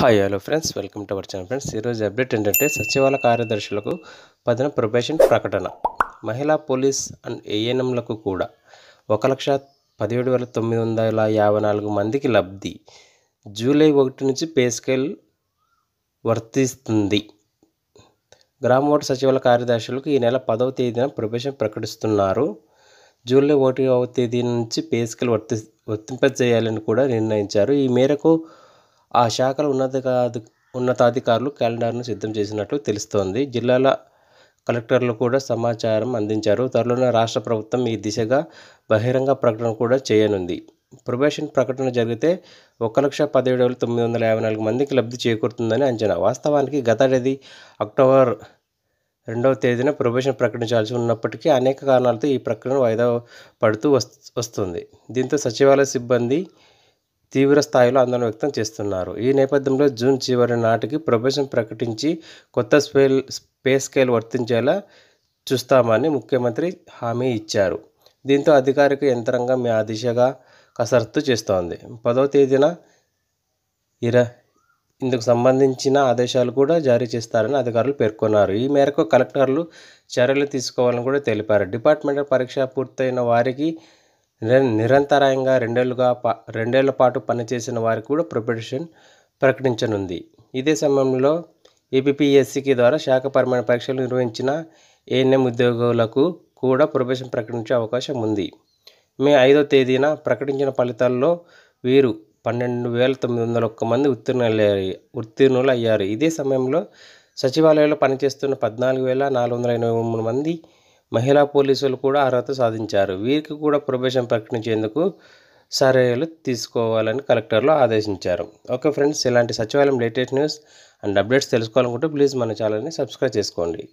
hi hello friends welcome to our channel friends ఈరోజు update ఏంటంటే సచివాలయ కార్యదర్శులకు పదిన ప్రొబేషన్ ప్రకటన మహిళా పోలీస్ అండ్ ఏఎన్ఎంలకు కూడా ఒక లక్ష పదిహేడు వేల తొమ్మిది వందల యాభై నాలుగు మందికి లబ్ధి జూలై ఒకటి నుంచి పే స్కేల్ వర్తిస్తుంది గ్రామవార్డు సచివాలయ కార్యదర్శులకు ఈ నెల పదవ తేదీన ప్రొబేషన్ ప్రకటిస్తున్నారు జూలై ఒకటి తేదీ నుంచి పే స్కేల్ వర్తి వర్తింపజేయాలని కూడా నిర్ణయించారు ఈ మేరకు ఆ శాఖల ఉన్నత ఉన్నతాధికారులు క్యాలెండర్ను సిద్ధం చేసినట్లు తెలుస్తోంది జిల్లాల కలెక్టర్లు కూడా సమాచారం అందించారు త్వరలోనే రాష్ట్ర ప్రభుత్వం ఈ దిశగా బహిరంగ ప్రకటన కూడా చేయనుంది ప్రొబేషన్ ప్రకటన జరిగితే ఒక లక్ష పదిహేడు వేల తొమ్మిది వందల యాభై నాలుగు మందికి లబ్ధి చేకూరుతుందని అంచనా వాస్తవానికి గతేడాది అక్టోబర్ రెండవ తేదీన ప్రొబేషన్ ప్రకటించాల్సి ఉన్నప్పటికీ అనేక కారణాలతో ఈ ప్రకటన వాయిదా పడుతూ వస్తుంది దీంతో సచివాలయ సిబ్బంది తీవ్ర స్థాయిలో ఆందోళన వ్యక్తం చేస్తున్నారు ఈ నేపథ్యంలో జూన్ చివరి నాటికి ప్రొబేషన్ ప్రకటించి కొత్త స్పేల్ పే స్కేల్ వర్తించేలా చూస్తామని ముఖ్యమంత్రి హామీ ఇచ్చారు దీంతో అధికారిక యంత్రాంగం ఆ దిశగా కసరత్తు చేస్తోంది పదో తేదీన ఇర ఇందుకు సంబంధించిన ఆదేశాలు కూడా జారీ చేస్తారని అధికారులు పేర్కొన్నారు ఈ మేరకు కలెక్టర్లు చర్యలు తీసుకోవాలని కూడా తెలిపారు డిపార్ట్మెంట్ పరీక్ష పూర్తయిన వారికి నిరంతరాయంగా రెండేళ్లుగా రెండేళ్ల పాటు పనిచేసిన వారికి కూడా ప్రిపరేషన్ ప్రకటించనుంది ఇదే సమయంలో ఏపీఎస్సికి ద్వారా శాఖపరమైన పరీక్షలు నిర్వహించిన ఏఎన్ఎం ఉద్యోగులకు కూడా ప్రొబేషన్ ప్రకటించే అవకాశం ఉంది మే ఐదో తేదీన ప్రకటించిన ఫలితాల్లో వీరు పన్నెండు వేల తొమ్మిది వందల ఒక్క మంది ఉత్తీర్ణులయ్యారు ఉత్తీర్ణులు అయ్యారు ఇదే సమయంలో సచివాలయంలో పనిచేస్తున్న పద్నాలుగు వేల నాలుగు వందల ఎనభై మూడు మంది మహిళా పోలీసులు కూడా అర్హత సాధించారు వీరికి కూడా ప్రొబేషన్ ప్రకటించేందుకు చర్యలు తీసుకోవాలని కలెక్టర్లు ఆదేశించారు ఓకే ఫ్రెండ్స్ ఇలాంటి సచివాలయం లేటెస్ట్ న్యూస్ అండ్ అప్డేట్స్ తెలుసుకోవాలనుకుంటే ప్లీజ్ మన ఛానల్ని సబ్స్క్రైబ్ చేసుకోండి